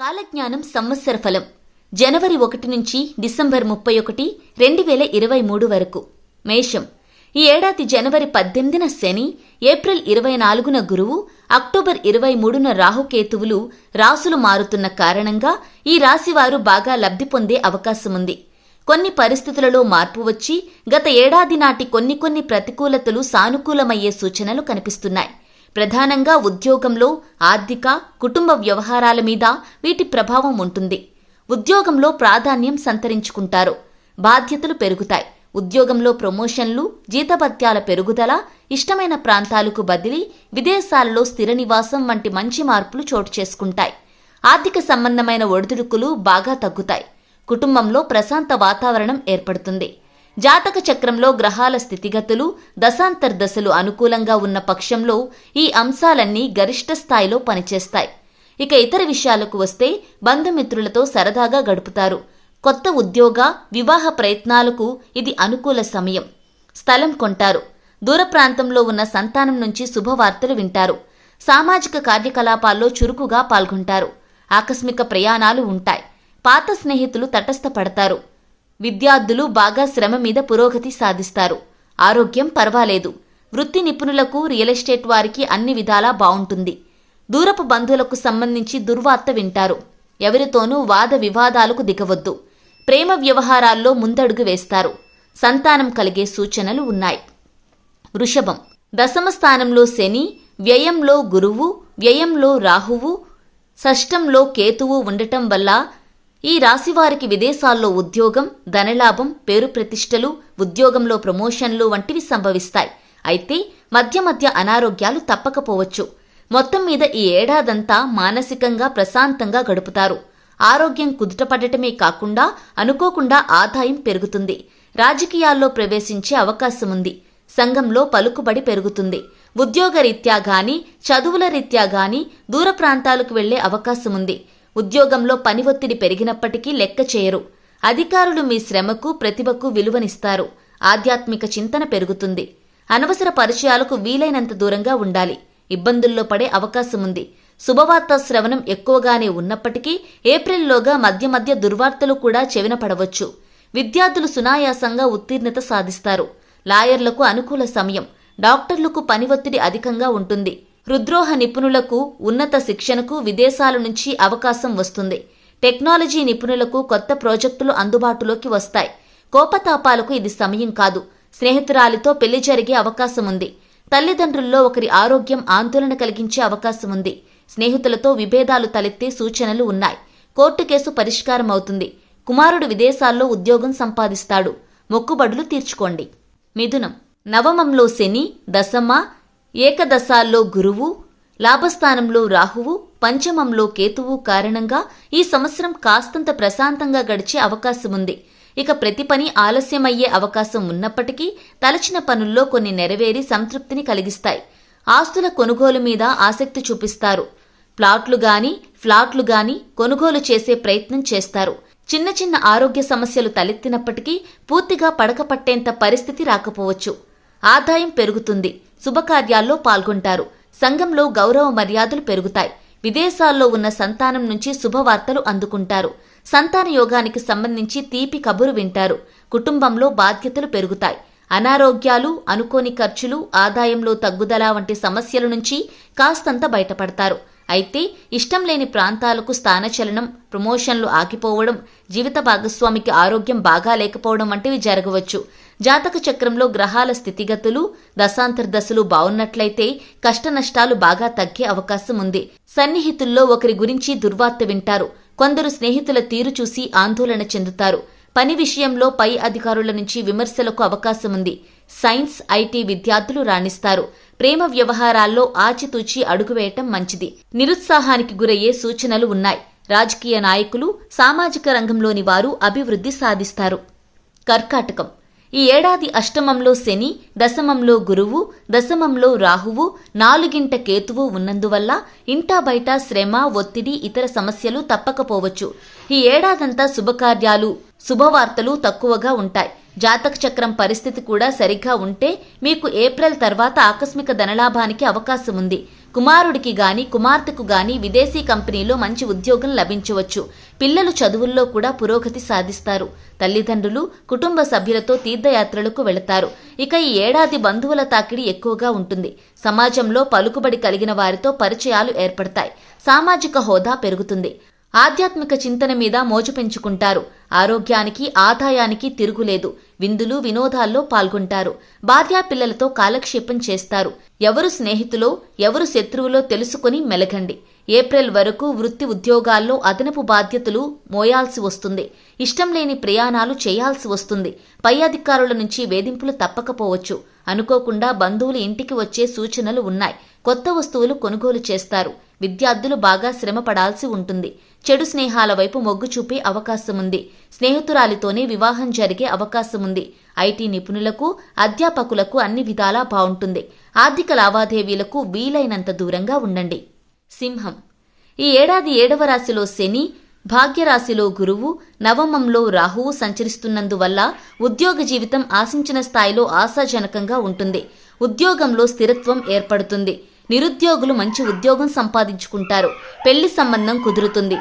కాలజ్ఞానం సంవత్సర ఫలం జనవరి ఒకటి నుంచి డిసెంబర్ ముప్పై ఒకటి రెండు వేల ఇరవై మూడు వరకు మేషం ఈ ఏడాది జనవరి పద్దెనిమిదిన శని ఏప్రిల్ ఇరవై నాలుగున గురువు అక్టోబర్ ఇరవై మూడున రాహుకేతువులు రాసులు మారుతున్న కారణంగా ఈ రాశివారు బాగా లబ్ధి పొందే అవకాశముంది కొన్ని పరిస్థితులలో మార్పు వచ్చి గత ఏడాది నాటి కొన్ని కొన్ని ప్రతికూలతలు సానుకూలమయ్యే సూచనలు కనిపిస్తున్నాయి ప్రధానంగా ఉద్యోగంలో ఆర్థిక కుటుంబ వ్యవహారాల మీద వీటి ప్రభావం ఉంటుంది ఉద్యోగంలో ప్రాధాన్యం సంతరించుకుంటారు బాధ్యతలు పెరుగుతాయి ఉద్యోగంలో ప్రమోషన్లు జీతభత్యాల పెరుగుదల ఇష్టమైన ప్రాంతాలకు బదిలీ విదేశాల్లో స్థిర నివాసం వంటి మంచి మార్పులు చోటు చేసుకుంటాయి ఆర్థిక సంబంధమైన ఒడిదుడుకులు బాగా తగ్గుతాయి కుటుంబంలో ప్రశాంత వాతావరణం ఏర్పడుతుంది జాతక చక్రంలో గ్రహాల స్థితిగతులు దశాంతర్దశలు అనుకూలంగా ఉన్న పక్షంలో ఈ అంశాలన్నీ గరిష్ట స్థాయిలో పనిచేస్తాయి ఇక ఇతర విషయాలకు వస్తే బంధుమిత్రులతో సరదాగా గడుపుతారు కొత్త ఉద్యోగ వివాహ ప్రయత్నాలకు ఇది అనుకూల సమయం స్థలం కొంటారు దూర ప్రాంతంలో ఉన్న సంతానం నుంచి శుభవార్తలు వింటారు సామాజిక కార్యకలాపాల్లో చురుకుగా పాల్గొంటారు ఆకస్మిక ప్రయాణాలు ఉంటాయి పాత స్నేహితులు తటస్థపడతారు విద్యార్థులు బాగా శ్రమ మీద పురోగతి సాధిస్తారు ఆరోగ్యం పర్వాలేదు వృత్తి నిపుణులకు రియల్ ఎస్టేట్ వారికి అన్ని విధాలా బావుంటుంది దూరపు బంధువులకు సంబంధించి దుర్వార్త వింటారు ఎవరితోనూ వాద వివాదాలకు దిగవద్దు ప్రేమ వ్యవహారాల్లో ముందడుగు వేస్తారు సంతానం కలిగే సూచనలు ఉన్నాయి వృషభం దశమ స్థానంలో శని వ్యయంలో గురువు వ్యయంలో రాహువు షష్టంలో కేతువు ఉండటం వల్ల ఈ రాశివారికి విదేశాల్లో ఉద్యోగం ధనలాభం పేరు ప్రతిష్టలు ఉద్యోగంలో ప్రమోషన్లు వంటివి సంభవిస్తాయి అయితే మధ్య మధ్య అనారోగ్యాలు తప్పకపోవచ్చు మొత్తం మీద ఈ ఏడాదంతా మానసికంగా ప్రశాంతంగా గడుపుతారు ఆరోగ్యం కుదుటపడటమే కాకుండా అనుకోకుండా ఆదాయం పెరుగుతుంది రాజకీయాల్లో ప్రవేశించే అవకాశం ఉంది సంఘంలో పలుకుబడి పెరుగుతుంది ఉద్యోగ రీత్యా గాని చదువుల రీత్యా గాని దూర ప్రాంతాలకు వెళ్లే అవకాశం ఉంది ఉద్యోగంలో పని ఒత్తిడి పెరిగినప్పటికీ లెక్క చేయరు అధికారులు మీ శ్రమకు ప్రతిభకు విలువనిస్తారు ఆధ్యాత్మిక చింతన పెరుగుతుంది అనవసర పరిచయాలకు వీలైనంత దూరంగా ఉండాలి ఇబ్బందుల్లో పడే అవకాశముంది శుభవార్త శ్రవణం ఎక్కువగానే ఉన్నప్పటికీ ఏప్రిల్లోగా మధ్య మధ్య దుర్వార్తలు కూడా చెవిన పడవచ్చు విద్యార్థులు సునాయాసంగా ఉత్తీర్ణత సాధిస్తారు లాయర్లకు అనుకూల సమయం డాక్టర్లకు పని ఒత్తిడి అధికంగా ఉంటుంది హృద్రోహ నిపుణులకు ఉన్నత శిక్షణకు విదేశాల నుంచి అవకాశం వస్తుంది టెక్నాలజీ నిపుణులకు కొత్త ప్రాజెక్టులు అందుబాటులోకి వస్తాయి కోపతాపాలకు ఇది సమయం కాదు స్నేహితురాలితో పెళ్లి జరిగే అవకాశం ఉంది తల్లిదండ్రుల్లో ఒకరి ఆరోగ్యం ఆందోళన కలిగించే అవకాశం ఉంది స్నేహితులతో విభేదాలు తలెత్తే సూచనలు ఉన్నాయి కోర్టు కేసు పరిష్కారం అవుతుంది కుమారుడు విదేశాల్లో ఉద్యోగం సంపాదిస్తాడు మొక్కుబడులు తీర్చుకోండి మిథునం నవమంలో శని దశమ ఏకదశాల్లో గురువు లాభస్థానంలో రాహువు పంచమంలో కేతువు కారణంగా ఈ సంవత్సరం కాస్తంత ప్రశాంతంగా గడిచే అవకాశం ఉంది ఇక ప్రతి పని ఆలస్యమయ్యే అవకాశం ఉన్నప్పటికీ తలచిన పనుల్లో కొన్ని నెరవేరి సంతృప్తిని కలిగిస్తాయి ఆస్తుల కొనుగోలు మీద ఆసక్తి చూపిస్తారు ప్లాట్లు గాని ఫ్లాట్లు గాని కొనుగోలు చేసే ప్రయత్నం చేస్తారు చిన్న చిన్న ఆరోగ్య సమస్యలు తలెత్తినప్పటికీ పూర్తిగా పడకపట్టేంత పరిస్థితి రాకపోవచ్చు ఆదాయం పెరుగుతుంది శుభకార్యాల్లో పాల్గొంటారు సంఘంలో గౌరవ మర్యాదలు పెరుగుతాయి విదేశాల్లో ఉన్న సంతానం నుంచి శుభవార్తలు అందుకుంటారు సంతాన యోగానికి సంబంధించి తీపి కబురు వింటారు కుటుంబంలో బాధ్యతలు పెరుగుతాయి అనారోగ్యాలు అనుకోని ఖర్చులు ఆదాయంలో తగ్గుదల వంటి సమస్యల నుంచి కాస్తంత బయటపడతారు అయితే ఇష్టం లేని ప్రాంతాలకు స్థానచలనం ప్రమోషన్లు ఆగిపోవడం జీవిత భాగస్వామికి ఆరోగ్యం బాగా లేకపోవడం వంటివి జరగవచ్చు జాతక చక్రంలో గ్రహాల స్థితిగతులు దశాంతర్దశలు బావున్నట్లయితే కష్టనష్టాలు బాగా తగ్గే అవకాశం ఉంది సన్నిహితుల్లో ఒకరి గురించి దుర్వార్త వింటారు కొందరు స్నేహితుల తీరు చూసి ఆందోళన చెందుతారు పని విషయంలో పై అధికారుల నుంచి విమర్శలకు అవకాశం ఉంది సైన్స్ ఐటీ విద్యార్థులు రాణిస్తారు ప్రేమ వ్యవహారాల్లో ఆచితూచి అడుగువేయటం మంచిది నిరుత్సాహానికి గురయ్యే సూచనలు ఉన్నాయి రాజకీయ నాయకులు సామాజిక రంగంలోని వారు అభివృద్ధి సాధిస్తారు కర్కాటకం ఈ ఏడాది అష్టమంలో శని దశమంలో గురువు దశమంలో రాహువు నాలుగింట కేతువు ఉన్నందువల్ల ఇంటా బయట శ్రమ ఒత్తిడి ఇతర సమస్యలు తప్పకపోవచ్చు ఈ ఏడాదంతా శుభకార్యాలు శుభవార్తలు తక్కువగా ఉంటాయి జాతక చక్రం పరిస్థితి కూడా సరిగ్గా ఉంటే మీకు ఏప్రిల్ తర్వాత ఆకస్మిక ధనలాభానికి అవకాశం ఉంది కుమారుడికి గాని కుమార్తెకు గాని విదేశీ కంపెనీలో మంచి ఉద్యోగం లభించవచ్చు పిల్లలు చదువుల్లో కూడా పురోగతి సాధిస్తారు తల్లిదండ్రులు కుటుంబ సభ్యులతో తీర్థయాత్రలకు వెళతారు ఇక ఈ ఏడాది బంధువుల తాకిడి ఎక్కువగా ఉంటుంది సమాజంలో పలుకుబడి కలిగిన వారితో పరిచయాలు ఏర్పడతాయి సామాజిక హోదా పెరుగుతుంది ఆధ్యాత్మిక చింతన మీద మోజు పెంచుకుంటారు ఆరోగ్యానికి ఆదాయానికి తిరుగులేదు విందులు వినోదాల్లో పాల్గొంటారు భార్యా పిల్లలతో కాలక్షేపం చేస్తారు ఎవరు స్నేహితులో ఎవరు శత్రువులో తెలుసుకుని మెలగండి ఏప్రిల్ వరకు వృత్తి ఉద్యోగాల్లో అదనపు బాధ్యతలు మోయాల్సి వస్తుంది ఇష్టం లేని ప్రయాణాలు చేయాల్సి వస్తుంది పై అధికారుల నుంచి వేధింపులు తప్పకపోవచ్చు అనుకోకుండా బంధువులు ఇంటికి వచ్చే సూచనలు ఉన్నాయి కొత్త వస్తువులు కొనుగోలు చేస్తారు విద్యార్థులు బాగా శ్రమపడాల్సి ఉంటుంది చెడు స్నేహాల వైపు మొగ్గు చూపే అవకాశముంది స్నేహితురాలితోనే వివాహం జరిగే అవకాశముంది ఐటీ నిపుణులకు అధ్యాపకులకు అన్ని విధాలా బావుంటుంది ఆర్థిక లావాదేవీలకు వీలైనంత దూరంగా ఉండండి సింహం ఈ ఏడాది ఏడవ రాశిలో శని భాగ్యరాశిలో గురువు నవమంలో రాహువు సంచరిస్తున్నందువల్ల ఉద్యోగ జీవితం ఆశించిన స్థాయిలో ఆశాజనకంగా ఉంటుంది ఉద్యోగంలో స్థిరత్వం ఏర్పడుతుంది నిరుద్యోగులు మంచి ఉద్యోగం సంపాదించుకుంటారు పెళ్లి సంబంధం కుదురుతుంది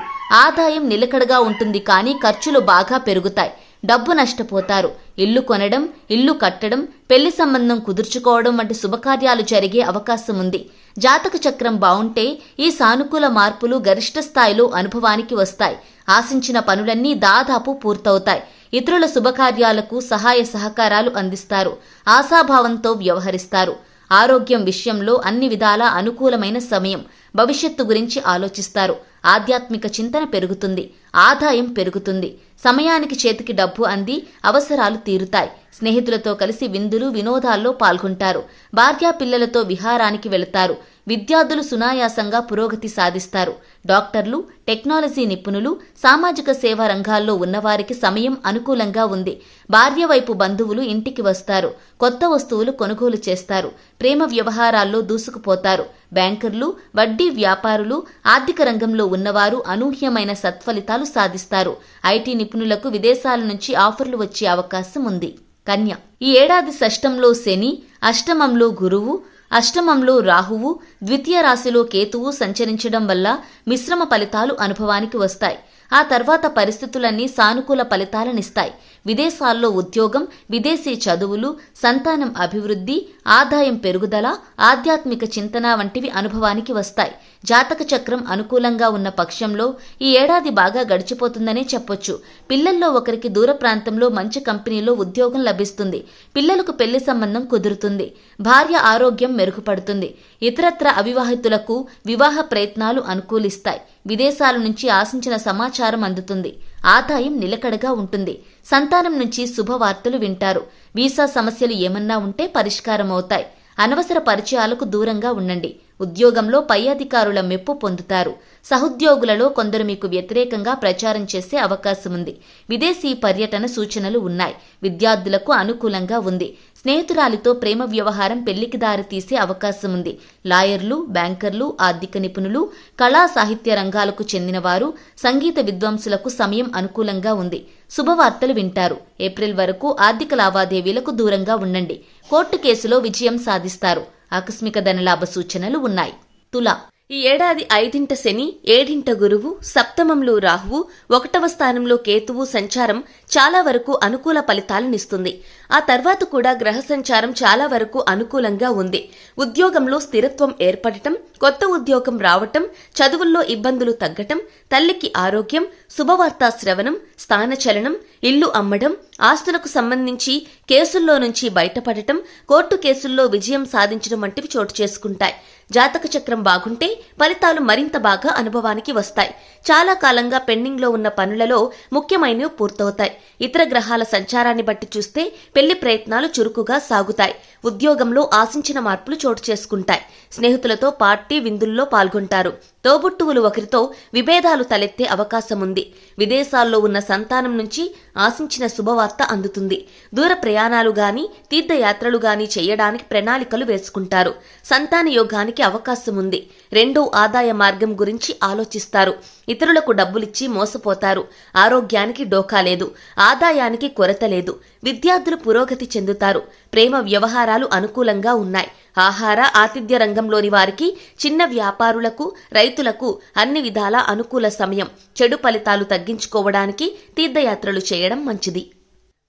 ఆదాయం నిలకడగా ఉంటుంది కానీ ఖర్చులు బాగా పెరుగుతాయి డబ్బు నష్టపోతారు ఇల్లు కొనడం ఇల్లు కట్టడం పెళ్లి సంబంధం కుదుర్చుకోవడం వంటి శుభకార్యాలు జరిగే అవకాశం ఉంది జాతక చక్రం బావుంటే ఈ సానుకూల మార్పులు గరిష్ట స్థాయిలో అనుభవానికి వస్తాయి ఆశించిన పనులన్నీ దాదాపు పూర్తవుతాయి ఇతరుల శుభకార్యాలకు సహాయ సహకారాలు అందిస్తారు ఆశాభావంతో వ్యవహరిస్తారు ఆరోగ్యం విషయంలో అన్ని విధాలా అనుకూలమైన సమయం భవిష్యత్తు గురించి ఆలోచిస్తారు ఆధ్యాత్మిక చింతన పెరుగుతుంది ఆదాయం పెరుగుతుంది సమయానికి చేతికి డబ్బు అంది అవసరాలు తీరుతాయి స్నేహితులతో కలిసి విందులు వినోదాల్లో పాల్గొంటారు భార్యా పిల్లలతో విహారానికి వెళతారు విద్యార్థులు సునాయాసంగా పురోగతి సాధిస్తారు డాక్టర్లు టెక్నాలజీ నిపుణులు సామాజిక సేవా రంగాల్లో ఉన్నవారికి సమయం అనుకూలంగా ఉంది భార్య వైపు బంధువులు ఇంటికి వస్తారు కొత్త వస్తువులు కొనుగోలు చేస్తారు ప్రేమ వ్యవహారాల్లో దూసుకుపోతారు బ్యాంకర్లు వడ్డీ వ్యాపారులు ఆర్థిక రంగంలో ఉన్నవారు అనూహ్యమైన సత్ఫలితాలు సాధిస్తారు ఐటీ నిపుణులకు విదేశాల నుంచి ఆఫర్లు వచ్చే అవకాశం ఉంది కన్య ఈ ఏడాది షష్టంలో శని అష్టమంలో గురువు అష్టమంలో రాహువు ద్వితీయ రాశిలో కేతువు సంచరించడం వల్ల మిశ్రమ ఫలితాలు అనుభవానికి వస్తాయి ఆ తర్వాత పరిస్థితులన్నీ సానుకూల ఫలితాలనిస్తాయి విదేశాల్లో ఉద్యోగం విదేశీ చదువులు సంతానం అభివృద్ధి ఆదాయం పెరుగుదల ఆధ్యాత్మిక చింతన వంటివి అనుభవానికి వస్తాయి జాతక చక్రం అనుకూలంగా ఉన్న పక్షంలో ఈ ఏడాది బాగా గడిచిపోతుందనే చెప్పొచ్చు పిల్లల్లో ఒకరికి దూర ప్రాంతంలో మంచి కంపెనీలో ఉద్యోగం లభిస్తుంది పిల్లలకు పెళ్లి సంబంధం కుదురుతుంది భార్య ఆరోగ్యం మెరుగుపడుతుంది ఇతరత్ర అవివాహితులకు వివాహ ప్రయత్నాలు అనుకూలిస్తాయి విదేశాల నుంచి ఆశించిన సమాచారం అందుతుంది ఆదాయం నిలకడగా ఉంటుంది సంతానం నుంచి శుభవార్తలు వింటారు వీసా సమస్యలు ఏమన్నా ఉంటే పరిష్కారం అవుతాయి అనవసర పరిచయాలకు దూరంగా ఉండండి ఉద్యోగంలో పై అధికారుల మెప్పు పొందుతారు సహుద్యోగులలో కొందరు మీకు వ్యతిరేకంగా ప్రచారం చేసే అవకాశం ఉంది విదేశీ పర్యటన సూచనలు ఉన్నాయి విద్యార్థులకు అనుకూలంగా ఉంది స్నేహితురాలితో ప్రేమ వ్యవహారం పెళ్లికి దారితీసే అవకాశం ఉంది లాయర్లు బ్యాంకర్లు ఆర్థిక నిపుణులు కళా సాహిత్య రంగాలకు చెందినవారు సంగీత విద్వాంసులకు సమయం అనుకూలంగా ఉంది శుభవార్తలు వింటారు ఏప్రిల్ వరకు ఆర్థిక లావాదేవీలకు దూరంగా ఉండండి కోర్టు కేసులో విజయం సాధిస్తారు ఆకస్మిక ధనలాభ సూచనలు ఉన్నాయి తులా ఈ ఏడాది ఐదింట శని ఏడింట గురువు సప్తమంలో రాహువు ఒకటవ స్థానంలో కేతువు సంచారం చాలా వరకు అనుకూల ఫలితాలనిస్తుంది ఆ తర్వాత కూడా గ్రహ సంచారం చాలా వరకు అనుకూలంగా ఉంది ఉద్యోగంలో స్థిరత్వం ఏర్పడటం కొత్త ఉద్యోగం రావటం చదువుల్లో ఇబ్బందులు తగ్గటం తల్లికి ఆరోగ్యం శుభవార్తా శ్రవణం స్థానచలనం ఇల్లు అమ్మడం ఆస్తులకు సంబంధించి కేసుల్లో నుంచి బయటపడటం కోర్టు కేసుల్లో విజయం సాధించడం వంటివి చోటు చేసుకుంటాయి జాతక చక్రం బాగుంటే ఫలితాలు మరింత బాగా అనుభవానికి వస్తాయి చాలా కాలంగా పెండింగ్ లో ఉన్న పనులలో ముఖ్యమైనవి పూర్తవుతాయి ఇతర గ్రహాల సంచారాన్ని బట్టి చూస్తే పెళ్లి ప్రయత్నాలు చురుకుగా సాగుతాయి ఉద్యోగంలో ఆశించిన మార్పులు చోటు చేసుకుంటాయి స్నేహితులతో పార్టీ విందుల్లో పాల్గొంటారు తోబుట్టువులు ఒకరితో విభేదాలు తలెత్తే అవకాశం ఉంది విదేశాల్లో ఉన్న సంతానం నుంచి ఆశించిన శుభవార్త అందుతుంది దూర ప్రయాణాలు గాని తీర్థయాత్రలు గాని చేయడానికి ప్రణాళికలు వేసుకుంటారు సంతాన యోగానికి అవకాశం ఉంది రెండో ఆదాయ మార్గం గురించి ఆలోచిస్తారు ఇతరులకు డబ్బులిచ్చి మోసపోతారు ఆరోగ్యానికి డోకా లేదు ఆదాయానికి కొరత లేదు విద్యార్థులు పురోగతి చెందుతారు ప్రేమ వ్యవహారాలు అనుకూలంగా ఉన్నాయి ఆహార ఆతిథ్య రంగంలోని వారికి చిన్న వ్యాపారులకు రైతులకు అన్ని విధాల అనుకూల సమయం చెడు ఫలితాలు తగ్గించుకోవడానికి తీర్థయాత్రలు చేయడం మంచిది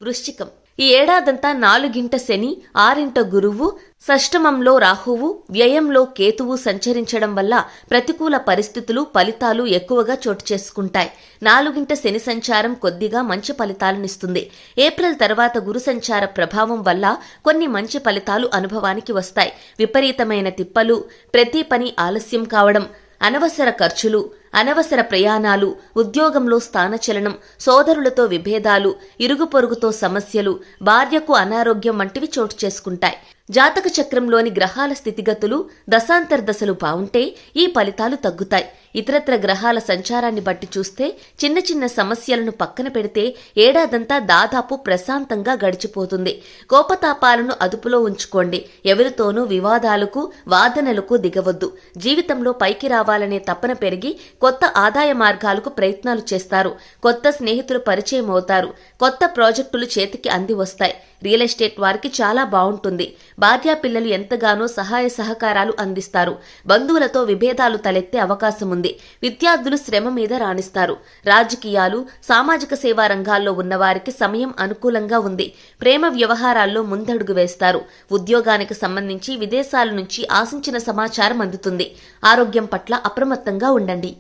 వృశ్చికం ఈ ఏడాదంతా నాలుగింట శని ఆరింట గురువు సష్టమంలో రాహువు వ్యయంలో కేతువు సంచరించడం వల్ల ప్రతికూల పరిస్థితులు ఫలితాలు ఎక్కువగా చోటు చేసుకుంటాయి నాలుగింట శని సంచారం కొద్దిగా మంచి ఫలితాలనిస్తుంది ఏప్రిల్ తర్వాత గురు సంచార ప్రభావం వల్ల కొన్ని మంచి ఫలితాలు అనుభవానికి వస్తాయి విపరీతమైన తిప్పలు ప్రతి పని ఆలస్యం కావడం అనవసర ఖర్చులు అనవసర ప్రయాణాలు ఉద్యోగంలో స్థానచలనం సోదరులతో విభేదాలు ఇరుగు పొరుగుతో సమస్యలు భార్యకు అనారోగ్యం వంటివి చోటు చేసుకుంటాయి జాతక చక్రంలోని గ్రహాల స్థితిగతులు దశాంతర్దశలు బావుంటే ఈ ఫలితాలు తగ్గుతాయి ఇతరత్ర గ్రహాల సంచారాన్ని బట్టి చూస్తే చిన్న చిన్న సమస్యలను పక్కన పెడితే ఏడాదంతా దాదాపు ప్రశాంతంగా గడిచిపోతుంది కోపతాపాలను అదుపులో ఉంచుకోండి ఎవరితోనూ వివాదాలకు వాదనలకు దిగవద్దు జీవితంలో పైకి రావాలనే తపన పెరిగి కొత్త ఆదాయ మార్గాలకు ప్రయత్నాలు చేస్తారు కొత్త స్నేహితులు పరిచయం అవుతారు కొత్త ప్రాజెక్టులు చేతికి అంది వస్తాయి రియల్ ఎస్టేట్ వారికి చాలా బాగుంటుంది భార్యా పిల్లలు ఎంతగానో సహాయ సహకారాలు అందిస్తారు బంధువులతో విభేదాలు తలెత్తే అవకాశం ఉంది విద్యార్థులు శ్రమ మీద రాణిస్తారు రాజకీయాలు సామాజిక సేవా రంగాల్లో ఉన్నవారికి సమయం అనుకూలంగా ఉంది ప్రేమ వ్యవహారాల్లో ముందడుగు వేస్తారు ఉద్యోగానికి సంబంధించి విదేశాల నుంచి ఆశించిన సమాచారం అందుతుంది ఆరోగ్యం పట్ల అప్రమత్తంగా ఉండండి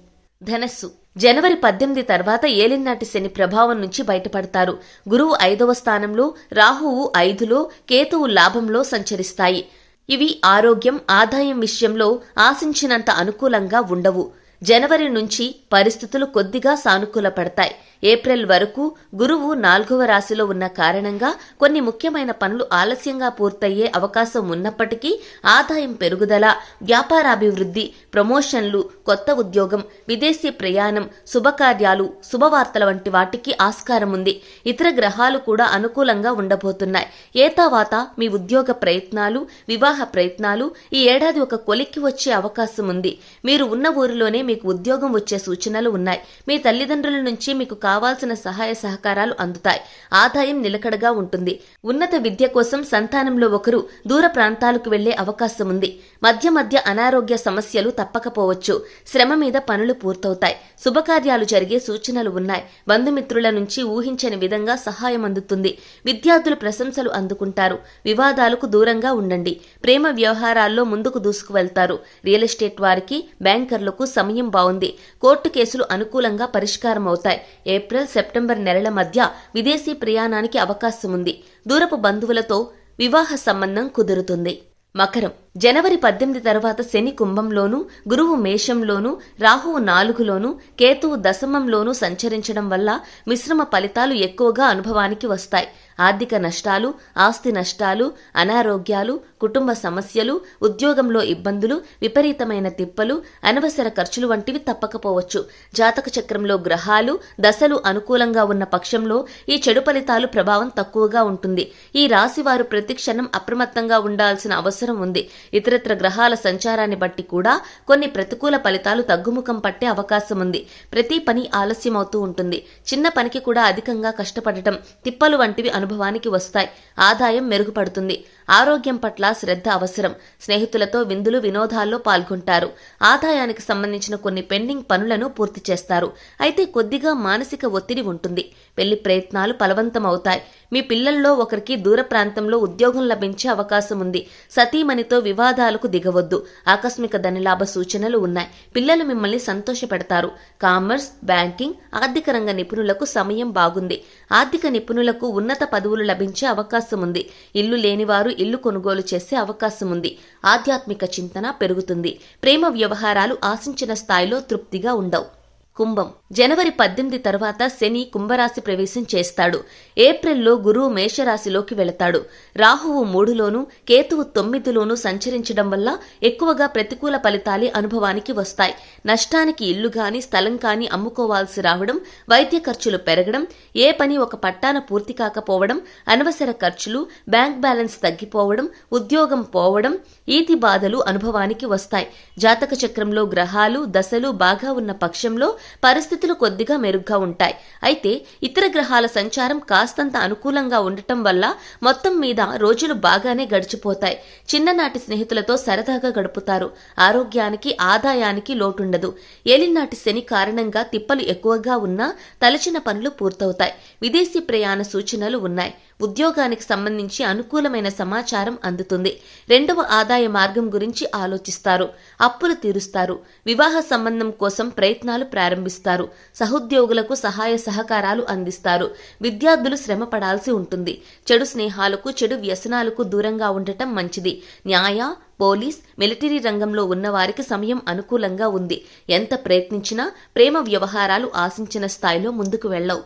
ధనస్సు జనవరి పద్దెనిమిది తర్వాత ఏలినాటి శని ప్రభావం నుంచి బయటపడతారు గురువు ఐదవ స్థానంలో రాహువు ఐదులో కేతువు లాభంలో సంచరిస్తాయి ఇవి ఆరోగ్యం ఆదాయం విషయంలో ఆశించినంత అనుకూలంగా ఉండవు జనవరి నుంచి పరిస్థితులు కొద్దిగా సానుకూలపడతాయి ఏప్రిల్ వరకు గురువు నాలుగవ రాశిలో ఉన్న కారణంగా కొన్ని ముఖ్యమైన పనులు ఆలస్యంగా పూర్తయ్యే అవకాశం ఉన్నప్పటికీ ఆదాయం పెరుగుదల వ్యాపారాభివృద్ధి ప్రమోషన్లు కొత్త ఉద్యోగం విదేశీ ప్రయాణం శుభకార్యాలు శుభవార్తల వంటి వాటికి ఆస్కారం ఉంది ఇతర గ్రహాలు కూడా అనుకూలంగా ఉండబోతున్నాయి ఏతావాత మీ ఉద్యోగ ప్రయత్నాలు వివాహ ప్రయత్నాలు ఈ ఏడాది ఒక కొలిక్కి వచ్చే అవకాశం ఉంది మీరు ఉన్న ఊరిలోనే మీకు ఉద్యోగం వచ్చే సూచనలు ఉన్నాయి మీ తల్లిదండ్రుల నుంచి మీకు కావాల్సిన సహాయ సహకారాలు అందుతాయి ఆదాయం నిలకడగా ఉంటుంది ఉన్నత విద్య కోసం సంతానంలో ఒకరు దూర ప్రాంతాలకు వెళ్లే అవకాశం ఉంది మధ్య మధ్య అనారోగ్య సమస్యలు తప్పకపోవచ్చు శ్రమ మీద పనులు పూర్తవుతాయి శుభకార్యాలు జరిగే సూచనలు ఉన్నాయి బంధుమిత్రుల నుంచి ఊహించని విధంగా సహాయం అందుతుంది విద్యార్థులు ప్రశంసలు అందుకుంటారు వివాదాలకు దూరంగా ఉండండి ప్రేమ వ్యవహారాల్లో ముందుకు దూసుకువెళ్తారు రియల్ ఎస్టేట్ వారికి బ్యాంకర్లకు సమయం బాగుంది కోర్టు కేసులు అనుకూలంగా పరిష్కారం అవుతాయి ఏప్రిల్ సెప్టెంబర్ నెలల మధ్య విదేశీ ప్రయాణానికి అవకాశం ఉంది దూరపు బంధువులతో వివాహ సంబంధం కుదురుతుంది మకరం జనవరి పద్దెనిమిది తర్వాత శని కుంభంలోనూ గురువు మేషంలోనూ రాహువు నాలుగులోనూ కేతువు దశమంలోనూ సంచరించడం వల్ల మిశ్రమ ఫలితాలు ఎక్కువగా అనుభవానికి వస్తాయి ఆర్థిక నష్టాలు ఆస్తి నష్టాలు అనారోగ్యాలు కుటుంబ సమస్యలు ఉద్యోగంలో ఇబ్బందులు విపరీతమైన తిప్పలు అనవసర ఖర్చులు వంటివి తప్పకపోవచ్చు జాతక చక్రంలో గ్రహాలు దశలు అనుకూలంగా ఉన్న పక్షంలో ఈ చెడు ఫలితాలు ప్రభావం తక్కువగా ఉంటుంది ఈ రాశివారు ప్రతిక్షణం అప్రమత్తంగా ఉండాల్సిన అవసరం ఉంది ఇతరత్ర గ్రహాల సంచారాన్ని బట్టి కూడా కొన్ని ప్రతికూల ఫలితాలు తగ్గుముఖం పట్టే అవకాశం ఉంది ప్రతి పని ఆలస్యమవుతూ ఉంటుంది చిన్న పనికి కూడా అధికంగా కష్టపడటం తిప్పలు వంటివి అనుభవానికి వస్తాయి ఆదాయం మెరుగుపడుతుంది ఆరోగ్యం పట్ల శ్రద్ధ అవసరం స్నేహితులతో విందులు వినోదాల్లో పాల్గొంటారు ఆదాయానికి సంబంధించిన కొన్ని పెండింగ్ పనులను పూర్తి చేస్తారు అయితే కొద్దిగా మానసిక ఒత్తిడి ఉంటుంది పెళ్లి ప్రయత్నాలు ఫలవంతమవుతాయి మీ పిల్లల్లో ఒకరికి దూర ప్రాంతంలో ఉద్యోగం లభించే అవకాశం ఉంది సతీమణితో వివాదాలకు దిగవద్దు ఆకస్మిక ధనలాభ సూచనలు ఉన్నాయి పిల్లలు మిమ్మల్ని సంతోషపెడతారు కామర్స్ బ్యాంకింగ్ ఆర్థిక రంగ నిపుణులకు సమయం బాగుంది ఆర్థిక నిపుణులకు ఉన్నత పదవులు లభించే అవకాశం ఉంది ఇల్లు లేనివారు ఇల్లు కొనుగోలు చేసే అవకాశం ఉంది ఆధ్యాత్మిక చింతన పెరుగుతుంది ప్రేమ వ్యవహారాలు ఆశించిన స్థాయిలో తృప్తిగా ఉండవు కుంభం జనవరి పద్దెనిమిది తర్వాత శని కుంభరాశి ప్రవేశం చేస్తాడు ఏప్రిల్లో గురువు మేషరాశిలోకి వెళతాడు రాహువు మూడులోను కేతువు తొమ్మిదిలోను సంచరించడం వల్ల ఎక్కువగా ప్రతికూల ఫలితాలే అనుభవానికి వస్తాయి నష్టానికి ఇల్లు గాని స్థలం కాని అమ్ముకోవాల్సి రావడం వైద్య ఖర్చులు పెరగడం ఏ పని ఒక పట్టాన పూర్తి కాకపోవడం అనవసర ఖర్చులు బ్యాంక్ బ్యాలెన్స్ తగ్గిపోవడం ఉద్యోగం పోవడం ఈతి బాధలు అనుభవానికి వస్తాయి జాతక చక్రంలో గ్రహాలు దశలు బాగా ఉన్న పక్షంలో పరిస్థితులు కొద్దిగా మెరుగ్గా ఉంటాయి అయితే ఇతర గ్రహాల సంచారం కాస్తంత అనుకూలంగా ఉండటం వల్ల మొత్తం మీద రోజులు బాగానే గడిచిపోతాయి చిన్ననాటి స్నేహితులతో సరదాగా గడుపుతారు ఆరోగ్యానికి ఆదాయానికి లోటుండదు ఏలినాటి శని కారణంగా తిప్పలు ఎక్కువగా ఉన్నా తలచిన పనులు పూర్తవుతాయి విదేశీ ప్రయాణ సూచనలు ఉన్నాయి ఉద్యోగానికి సంబంధించి అనుకూలమైన సమాచారం అందుతుంది రెండవ ఆదాయ మార్గం గురించి ఆలోచిస్తారు అప్పులు తీరుస్తారు వివాహ సంబంధం కోసం ప్రయత్నాలు ప్రారంభ ప్రారంభిస్తారు సహోద్యోగులకు సహాయ సహకారాలు అందిస్తారు విద్యార్థులు శ్రమ పడాల్సి ఉంటుంది చెడు స్నేహాలకు చెడు వ్యసనాలకు దూరంగా ఉండటం మంచిది న్యాయ పోలీస్ మిలిటరీ రంగంలో ఉన్నవారికి సమయం అనుకూలంగా ఉంది ఎంత ప్రయత్నించినా ప్రేమ వ్యవహారాలు ఆశించిన స్థాయిలో ముందుకు వెళ్లవు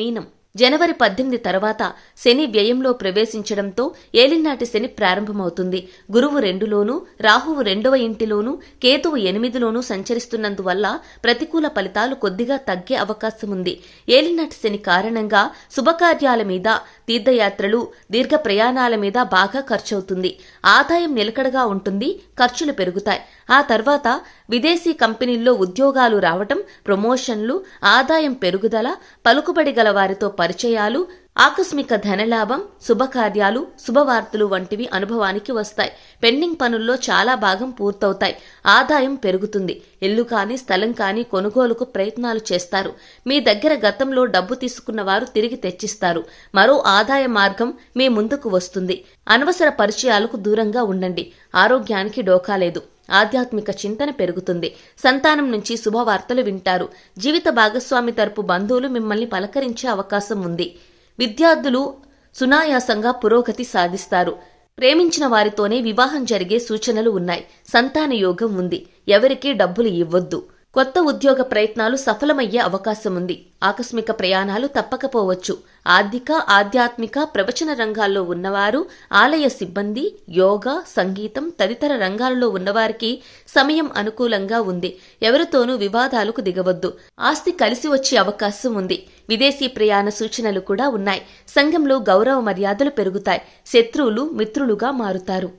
మీనం జనవరి పద్దెనిమిది తర్వాత శని వ్యయంలో ప్రవేశించడంతో ఏలినాటి శని ప్రారంభమవుతుంది గురువు రెండులోనూ రాహువు రెండవ ఇంటిలోనూ కేతువు ఎనిమిదిలోనూ సంచరిస్తున్నందువల్ల ప్రతికూల ఫలితాలు కొద్దిగా తగ్గే అవకాశం ఉంది ఏలినాటి శని కారణంగా శుభకార్యాల మీద తీర్థయాత్రలు దీర్ఘ ప్రయాణాల మీద బాగా ఖర్చవుతుంది ఆదాయం నిలకడగా ఉంటుంది ఖర్చులు పెరుగుతాయి ఆ తర్వాత విదేశీ కంపెనీల్లో ఉద్యోగాలు రావటం ప్రమోషన్లు ఆదాయం పెరుగుదల పలుకుబడి గల వారితో పరిచయాలు ఆకస్మిక ధనలాభం శుభకార్యాలు శుభవార్తలు వంటివి అనుభవానికి వస్తాయి పెండింగ్ పనుల్లో చాలా భాగం పూర్తవుతాయి ఆదాయం పెరుగుతుంది ఇల్లు కానీ స్థలం కానీ కొనుగోలుకు ప్రయత్నాలు చేస్తారు మీ దగ్గర గతంలో డబ్బు తీసుకున్న వారు తిరిగి తెచ్చిస్తారు మరో ఆదాయ మార్గం మీ ముందుకు వస్తుంది అనవసర పరిచయాలకు దూరంగా ఉండండి ఆరోగ్యానికి డోకాలేదు ఆధ్యాత్మిక చింతన పెరుగుతుంది సంతానం నుంచి శుభవార్తలు వింటారు జీవిత భాగస్వామి తరపు బంధువులు మిమ్మల్ని పలకరించే అవకాశం ఉంది విద్యార్థులు సునాయాసంగా పురోగతి సాధిస్తారు ప్రేమించిన వారితోనే వివాహం జరిగే సూచనలు ఉన్నాయి సంతాన యోగం ఉంది ఎవరికీ డబ్బులు ఇవ్వద్దు కొత్త ఉద్యోగ ప్రయత్నాలు సఫలమయ్యే అవకాశం ఉంది ఆకస్మిక ప్రయాణాలు తప్పకపోవచ్చు ఆర్థిక ఆధ్యాత్మిక ప్రవచన రంగాల్లో ఉన్నవారు ఆలయ సిబ్బంది యోగా సంగీతం తదితర రంగాలలో ఉన్నవారికి సమయం అనుకూలంగా ఉంది ఎవరితోనూ వివాదాలకు దిగవద్దు ఆస్తి కలిసి వచ్చే అవకాశం ఉంది విదేశీ ప్రయాణ సూచనలు కూడా ఉన్నాయి సంఘంలో గౌరవ మర్యాదలు పెరుగుతాయి శత్రువులు మిత్రులుగా మారుతారు